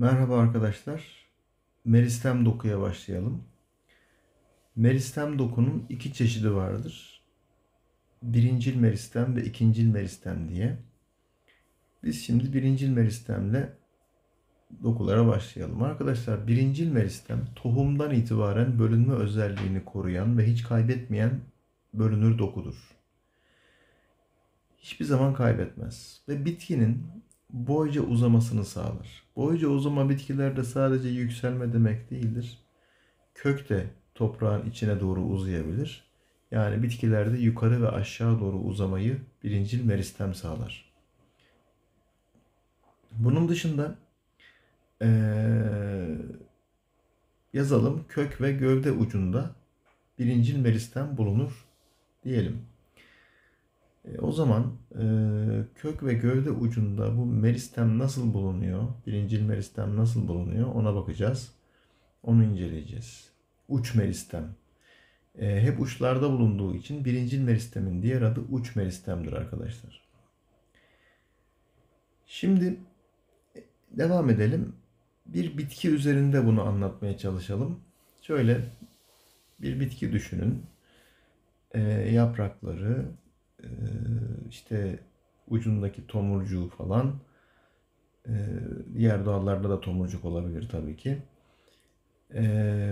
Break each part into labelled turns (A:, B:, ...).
A: Merhaba arkadaşlar. Meristem dokuya başlayalım. Meristem dokunun iki çeşidi vardır. Birincil meristem ve ikincil meristem diye. Biz şimdi birincil meristemle dokulara başlayalım. Arkadaşlar birincil meristem tohumdan itibaren bölünme özelliğini koruyan ve hiç kaybetmeyen bölünür dokudur. Hiçbir zaman kaybetmez ve bitkinin boyca uzamasını sağlar. Boyca uzama bitkilerde sadece yükselme demek değildir. Kök de toprağın içine doğru uzayabilir. Yani bitkilerde yukarı ve aşağı doğru uzamayı birincil meristem sağlar. Bunun dışında ee, yazalım kök ve gövde ucunda birincil meristem bulunur diyelim. E, o zaman e, kök ve gövde ucunda bu meristem nasıl bulunuyor? Birincil meristem nasıl bulunuyor? Ona bakacağız. Onu inceleyeceğiz. Uç meristem. E, hep uçlarda bulunduğu için birincil meristemin diğer adı uç meristemdir arkadaşlar. Şimdi e, devam edelim. Bir bitki üzerinde bunu anlatmaya çalışalım. Şöyle bir bitki düşünün. E, yaprakları işte ucundaki tomurcuğu falan. E, diğer doğallarda da tomurcuk olabilir tabii ki. E,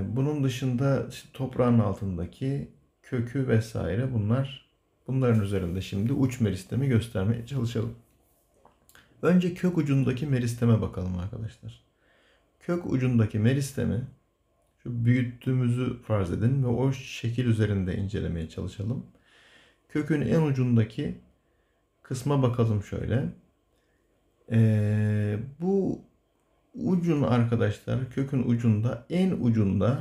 A: bunun dışında toprağın altındaki kökü vesaire bunlar bunların üzerinde şimdi uç meristemi göstermeye çalışalım. Önce kök ucundaki meristeme bakalım arkadaşlar. Kök ucundaki meristemi şu büyüttüğümüzü farz edin ve o şekil üzerinde incelemeye çalışalım. Kökün en ucundaki kısma bakalım şöyle. Ee, bu ucun arkadaşlar kökün ucunda en ucunda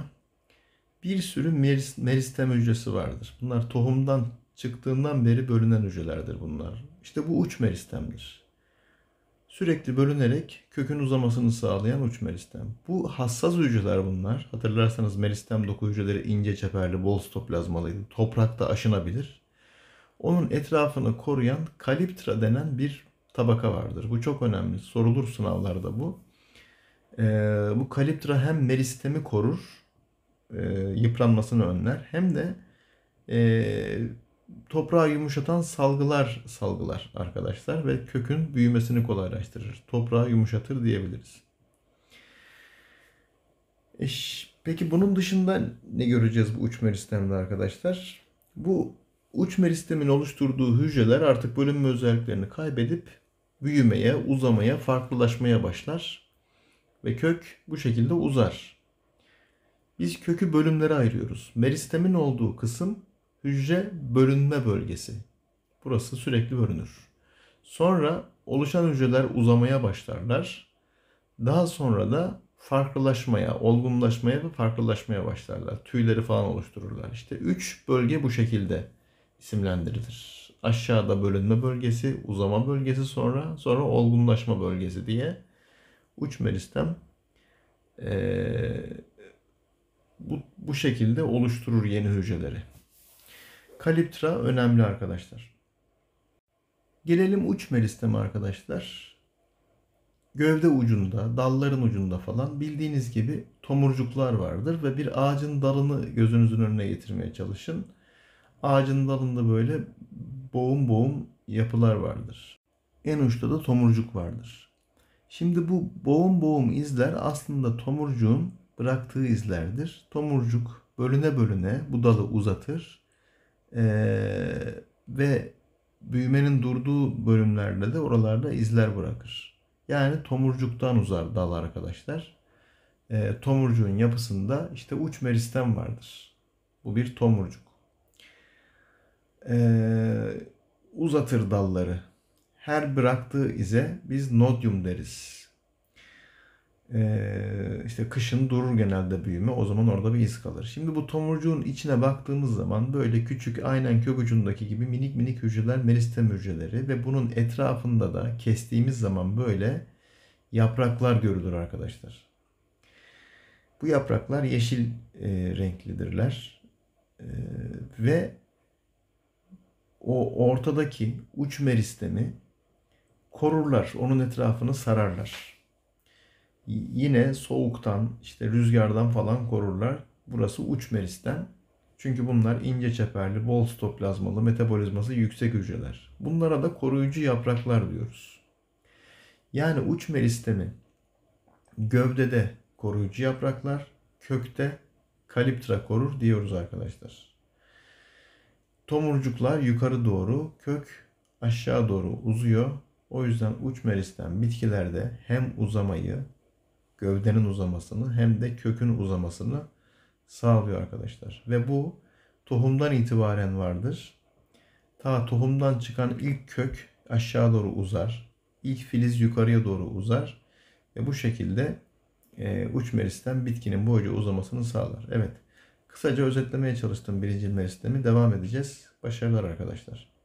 A: bir sürü meristem hücresi vardır. Bunlar tohumdan çıktığından beri bölünen hücrelerdir bunlar. İşte bu uç meristemdir. Sürekli bölünerek kökün uzamasını sağlayan uç meristem. Bu hassas hücreler bunlar. Hatırlarsanız meristem doku hücreleri ince çeperli, bol stoplazmalıydı. Toprakta aşınabilir. Onun etrafını koruyan kaliptra denen bir tabaka vardır. Bu çok önemli. Sorulur sınavlarda bu. Ee, bu kaliptra hem meristemi korur, e, yıpranmasını önler hem de e, toprağı yumuşatan salgılar salgılar arkadaşlar ve kökün büyümesini kolaylaştırır. Toprağı yumuşatır diyebiliriz. peki bunun dışında ne göreceğiz bu uç meristemde arkadaşlar? Bu Uç meristemin oluşturduğu hücreler artık bölünme özelliklerini kaybedip büyümeye, uzamaya, farklılaşmaya başlar ve kök bu şekilde uzar. Biz kökü bölümlere ayırıyoruz. Meristemin olduğu kısım hücre bölünme bölgesi. Burası sürekli bölünür. Sonra oluşan hücreler uzamaya başlarlar. Daha sonra da farklılaşmaya, olgunlaşmaya ve farklılaşmaya başlarlar. Tüyleri falan oluştururlar. İşte üç bölge bu şekilde isimlendirilir. Aşağıda bölünme bölgesi, uzama bölgesi sonra sonra olgunlaşma bölgesi diye uç meristem ee, bu, bu şekilde oluşturur yeni hücreleri. Kaliptra önemli arkadaşlar. Gelelim uç meristeme arkadaşlar. Gövde ucunda, dalların ucunda falan bildiğiniz gibi tomurcuklar vardır ve bir ağacın dalını gözünüzün önüne getirmeye çalışın. Ağacın dalında böyle boğum boğum yapılar vardır. En uçta da tomurcuk vardır. Şimdi bu boğum boğum izler aslında tomurcuğun bıraktığı izlerdir. Tomurcuk bölüne bölüne bu dalı uzatır ee, ve büyümenin durduğu bölümlerde de oralarda izler bırakır. Yani tomurcuktan uzar dal arkadaşlar. E, tomurcuğun yapısında işte uç meristem vardır. Bu bir tomurcuk e, uzatır dalları. Her bıraktığı ize biz nodyum deriz. E, işte kışın durur genelde büyüme. O zaman orada bir iz kalır. Şimdi bu tomurcuğun içine baktığımız zaman böyle küçük aynen kök ucundaki gibi minik minik hücreler meristem hücreleri ve bunun etrafında da kestiğimiz zaman böyle yapraklar görülür arkadaşlar. Bu yapraklar yeşil e, renklidirler e, ve o ortadaki uç meristemi korurlar. Onun etrafını sararlar. Yine soğuktan, işte rüzgardan falan korurlar. Burası uç meristem. Çünkü bunlar ince çeperli, bol stoplazmalı, metabolizması yüksek hücreler. Bunlara da koruyucu yapraklar diyoruz. Yani uç meristemi gövdede koruyucu yapraklar, kökte kaliptra korur diyoruz arkadaşlar. Tomurcuklar yukarı doğru, kök aşağı doğru uzuyor. O yüzden uç meristen bitkilerde hem uzamayı, gövdenin uzamasını hem de kökün uzamasını sağlıyor arkadaşlar. Ve bu tohumdan itibaren vardır. Ta tohumdan çıkan ilk kök aşağı doğru uzar. İlk filiz yukarıya doğru uzar. Ve bu şekilde e, uç meristen bitkinin boyca uzamasını sağlar. Evet. Kısaca özetlemeye çalıştım birinci mevsimi. Devam edeceğiz. Başarılar arkadaşlar.